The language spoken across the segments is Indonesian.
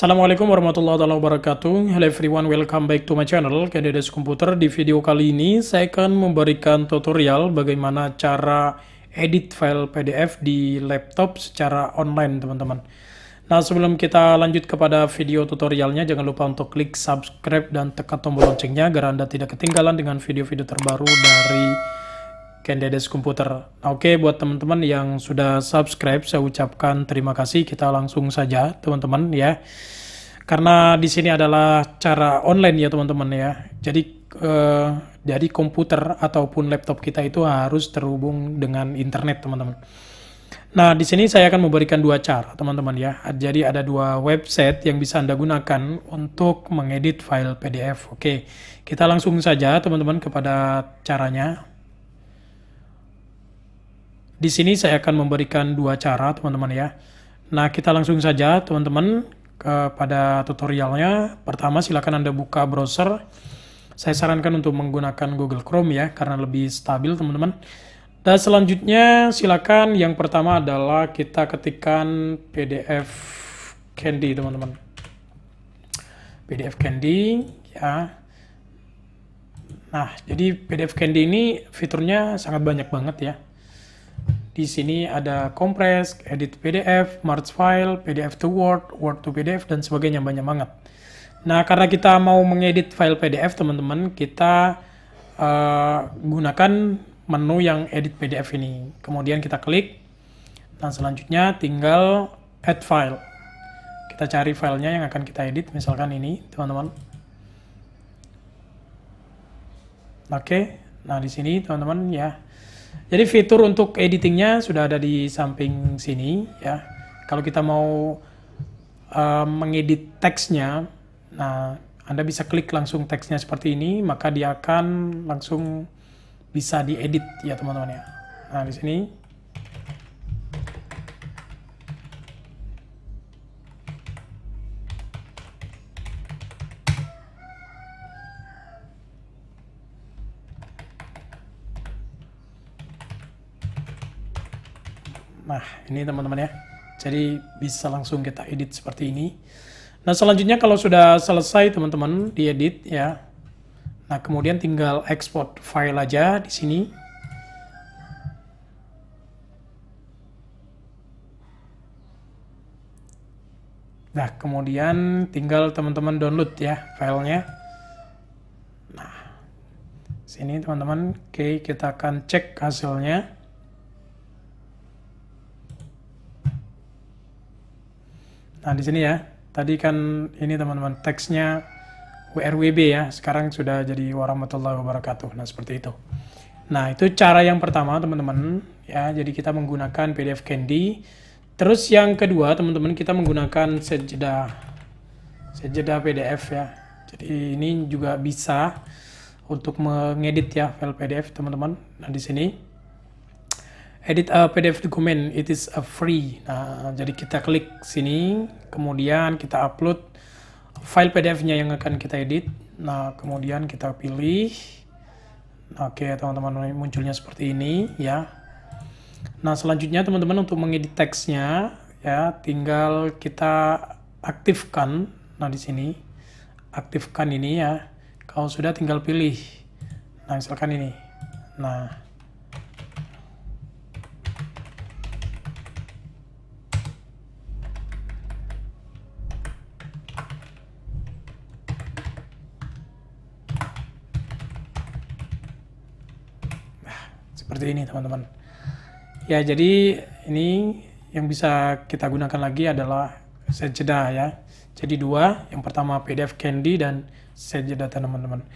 Assalamualaikum warahmatullahi wabarakatuh Hello everyone, welcome back to my channel Candidates Komputer. Di video kali ini saya akan memberikan tutorial bagaimana cara edit file PDF di laptop secara online teman-teman Nah sebelum kita lanjut kepada video tutorialnya Jangan lupa untuk klik subscribe dan tekan tombol loncengnya Agar Anda tidak ketinggalan dengan video-video terbaru dari Kendedes Komputer. Oke, buat teman-teman yang sudah subscribe, saya ucapkan terima kasih. Kita langsung saja, teman-teman ya. Karena di sini adalah cara online ya, teman-teman ya. Jadi eh, jadi komputer ataupun laptop kita itu harus terhubung dengan internet, teman-teman. Nah, di sini saya akan memberikan dua cara, teman-teman ya. Jadi ada dua website yang bisa Anda gunakan untuk mengedit file PDF. Oke, kita langsung saja teman-teman kepada caranya. Di sini saya akan memberikan dua cara teman-teman ya. Nah kita langsung saja teman-teman kepada tutorialnya. Pertama silakan Anda buka browser. Saya sarankan untuk menggunakan Google Chrome ya karena lebih stabil teman-teman. Dan selanjutnya silakan yang pertama adalah kita ketikkan PDF Candy teman-teman. PDF Candy ya. Nah, jadi PDF Candy ini fiturnya sangat banyak banget ya. Di sini ada compress, edit PDF, merge file, PDF to Word, Word to PDF, dan sebagainya banyak banget. Nah, karena kita mau mengedit file PDF, teman-teman, kita uh, gunakan menu yang edit PDF ini. Kemudian kita klik, dan selanjutnya tinggal add file. Kita cari filenya yang akan kita edit, misalkan ini, teman-teman. Oke, nah di sini teman-teman ya jadi fitur untuk editingnya sudah ada di samping sini ya. Kalau kita mau uh, mengedit teksnya, nah Anda bisa klik langsung teksnya seperti ini, maka dia akan langsung bisa diedit ya teman-teman ya. Nah di sini Nah, ini teman-teman ya. Jadi bisa langsung kita edit seperti ini. Nah, selanjutnya kalau sudah selesai teman-teman diedit ya. Nah, kemudian tinggal export file aja di sini. Nah, kemudian tinggal teman-teman download ya filenya. Nah, sini teman-teman. Oke, kita akan cek hasilnya. Nah, di sini ya. Tadi kan ini teman-teman teksnya WRWB ya. Sekarang sudah jadi warahmatullahi wabarakatuh. Nah, seperti itu. Nah, itu cara yang pertama, teman-teman. Ya, jadi kita menggunakan PDF Candy. Terus yang kedua, teman-teman, kita menggunakan sejeda sejeda PDF ya. Jadi ini juga bisa untuk mengedit ya file PDF, teman-teman. Nah, di sini edit a PDF dokumen it is a free nah jadi kita klik sini kemudian kita upload file PDF-nya yang akan kita edit nah kemudian kita pilih oke teman-teman munculnya seperti ini ya nah selanjutnya teman-teman untuk mengedit teksnya ya tinggal kita aktifkan nah di sini aktifkan ini ya kalau sudah tinggal pilih nah misalkan ini nah seperti ini teman-teman ya jadi ini yang bisa kita gunakan lagi adalah set jeda ya jadi dua yang pertama PDF Candy dan set jeda teman-teman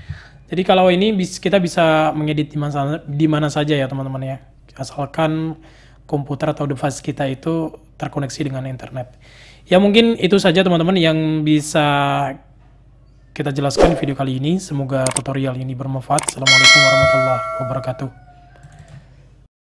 jadi kalau ini kita bisa mengedit di mana, di mana saja ya teman-teman ya asalkan komputer atau device kita itu terkoneksi dengan internet. Ya mungkin itu saja teman-teman yang bisa kita jelaskan video kali ini. Semoga tutorial ini bermanfaat. Assalamualaikum warahmatullahi wabarakatuh.